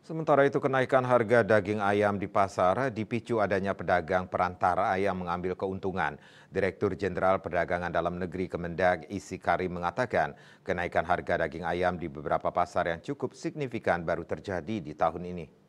Sementara itu kenaikan harga daging ayam di pasar dipicu adanya pedagang perantara yang mengambil keuntungan. Direktur Jenderal Perdagangan Dalam Negeri Kemendag Isi Kari mengatakan kenaikan harga daging ayam di beberapa pasar yang cukup signifikan baru terjadi di tahun ini.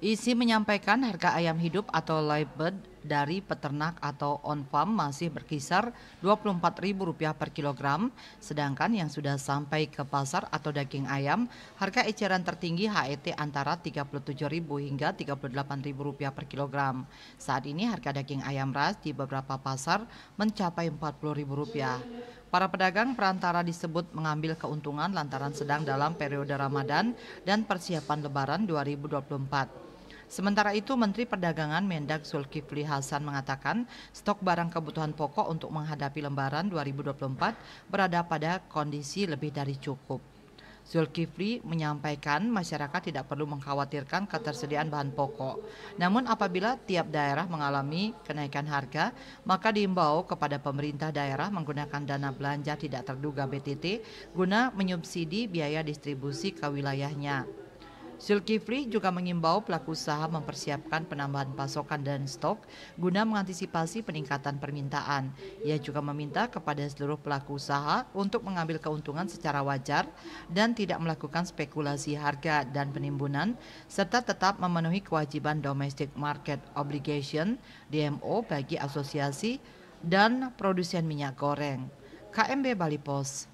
Isi menyampaikan harga ayam hidup atau live bird dari peternak atau on farm masih berkisar Rp24.000 per kilogram, sedangkan yang sudah sampai ke pasar atau daging ayam, harga eceran tertinggi HET antara Rp37.000 hingga Rp38.000 per kilogram. Saat ini harga daging ayam ras di beberapa pasar mencapai Rp40.000. Para pedagang perantara disebut mengambil keuntungan lantaran sedang dalam periode Ramadan dan persiapan Lebaran 2024. Sementara itu, Menteri Perdagangan Mendag Zulkifli Hasan mengatakan stok barang kebutuhan pokok untuk menghadapi lembaran 2024 berada pada kondisi lebih dari cukup. Zulkifli menyampaikan masyarakat tidak perlu mengkhawatirkan ketersediaan bahan pokok. Namun apabila tiap daerah mengalami kenaikan harga, maka diimbau kepada pemerintah daerah menggunakan dana belanja tidak terduga BTT guna menyubsidi biaya distribusi ke wilayahnya. Zulkifli juga mengimbau pelaku usaha mempersiapkan penambahan pasokan dan stok guna mengantisipasi peningkatan permintaan. Ia juga meminta kepada seluruh pelaku usaha untuk mengambil keuntungan secara wajar dan tidak melakukan spekulasi harga dan penimbunan serta tetap memenuhi kewajiban domestic market obligation DMO bagi asosiasi dan produsen minyak goreng. KMB Bali Pos